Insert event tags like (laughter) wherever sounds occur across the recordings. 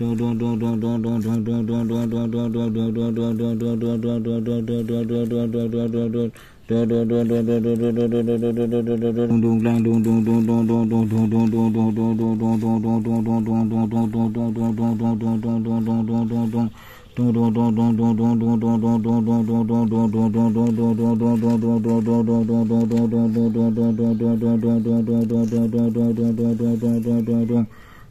Don't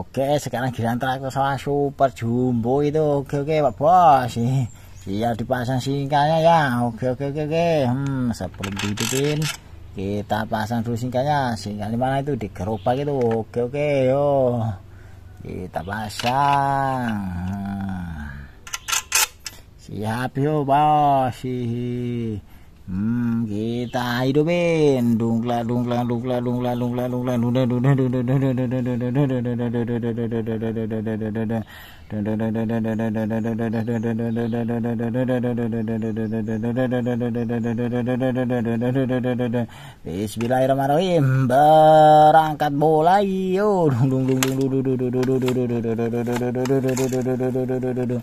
Oke, sekarang giliran traktor sama super jumbo itu. Oke, oke, Pak Bos. Iya, dipasang singkanya ya. Oke, oke, oke, oke. Hmm, sebelum dibikin kita pasang dulu singkanya. Singkanya mana itu di gerobak itu. Oke, oke, yo. Kita pasang. Hmm. Siap yuk Bos. Hihi. Hmm, kita hidupin dungla dungla dungla dungla dungla dungla dungla dungla dungla dungla Bismillahirrahmanirrahim berangkat dungla dungla dungla dungla dungla dungla dungla dungla dungla dungla dungla dungla dungla dungla dungla dung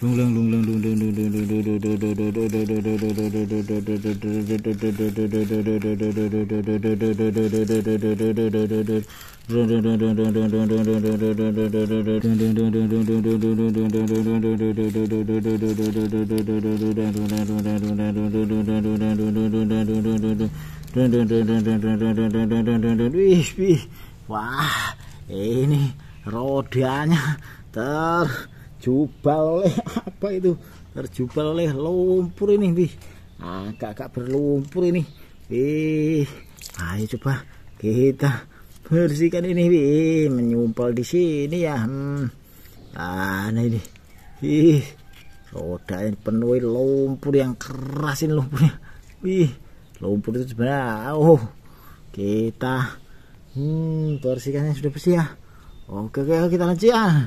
Wah, ini rodanya ter terjubal oleh (laughs) apa itu terjubal oleh lumpur ini nih agak-agak ah, berlumpur ini ih ayo coba kita bersihkan ini nih menyumpal di sini ya hmm. aneh ini ih roda ini penuhi lumpur yang kerasin lumpurnya ih lumpur itu sebenarnya oh kita hmm bersihkannya sudah bersih ya oke oke kita lanjut ya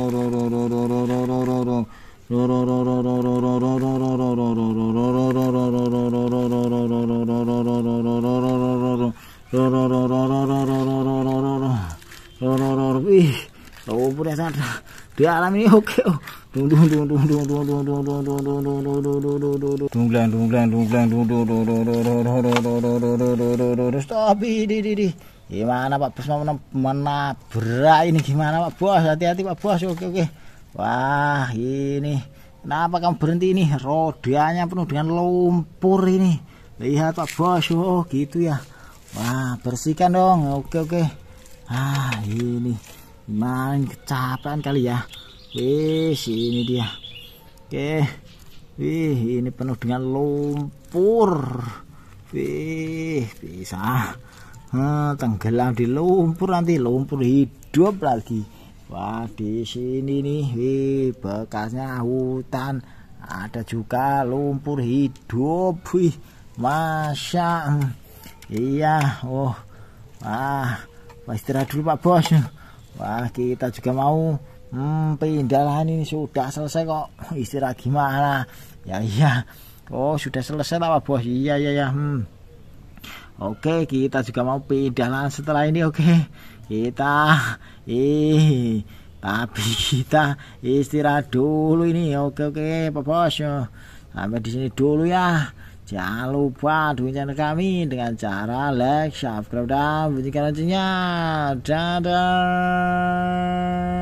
di alam ini oke oh dung dung dung dung dung dung dung stop ini di di gimana pak bos mau menabrak ini gimana pak bos hati-hati pak bos oke oke wah ini kenapa kamu berhenti ini rodanya penuh dengan lumpur ini lihat pak bos oh gitu ya wah bersihkan dong oke oke ah ini kemarin kecapean kali ya wih sini dia oke wih ini penuh dengan lumpur wih bisa hmm, tenggelam di lumpur nanti lumpur hidup lagi wah di sini nih wih bekasnya hutan ada juga lumpur hidup wih masya iya oh wah istirahat dulu pak bos Wah, kita juga mau hmm, pindahan ini sudah selesai kok. (laughs) Istirahat gimana? Ya iya. Oh, sudah selesai lah Bos. Iya iya ya. Hmm. Oke, kita juga mau pindahan setelah ini oke. Kita (laughs) ih tapi kita istirahat dulu ini. Oke oke Pak Bos. Sampai di sini dulu ya. Jangan lupa dukung channel kami dengan cara like, subscribe, dan bunyikan loncengnya. Dadah!